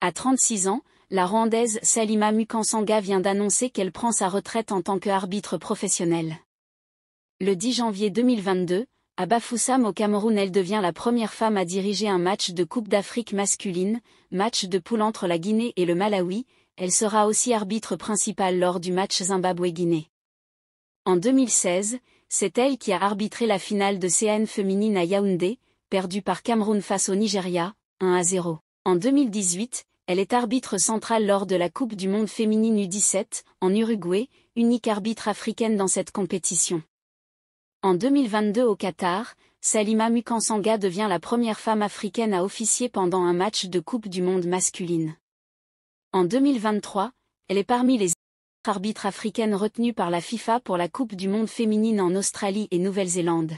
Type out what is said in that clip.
À 36 ans, la Rwandaise Salima Mukansanga vient d'annoncer qu'elle prend sa retraite en tant qu'arbitre professionnel. Le 10 janvier 2022, à Bafoussam au Cameroun, elle devient la première femme à diriger un match de Coupe d'Afrique masculine, match de poule entre la Guinée et le Malawi, elle sera aussi arbitre principale lors du match Zimbabwe-Guinée. En 2016, c'est elle qui a arbitré la finale de CN féminine à Yaoundé, perdue par Cameroun face au Nigeria, 1 à 0. En 2018, elle est arbitre centrale lors de la Coupe du Monde féminine U17, en Uruguay, unique arbitre africaine dans cette compétition. En 2022 au Qatar, Salima Mukansanga devient la première femme africaine à officier pendant un match de Coupe du Monde masculine. En 2023, elle est parmi les arbitres africaines retenues par la FIFA pour la Coupe du Monde féminine en Australie et Nouvelle-Zélande.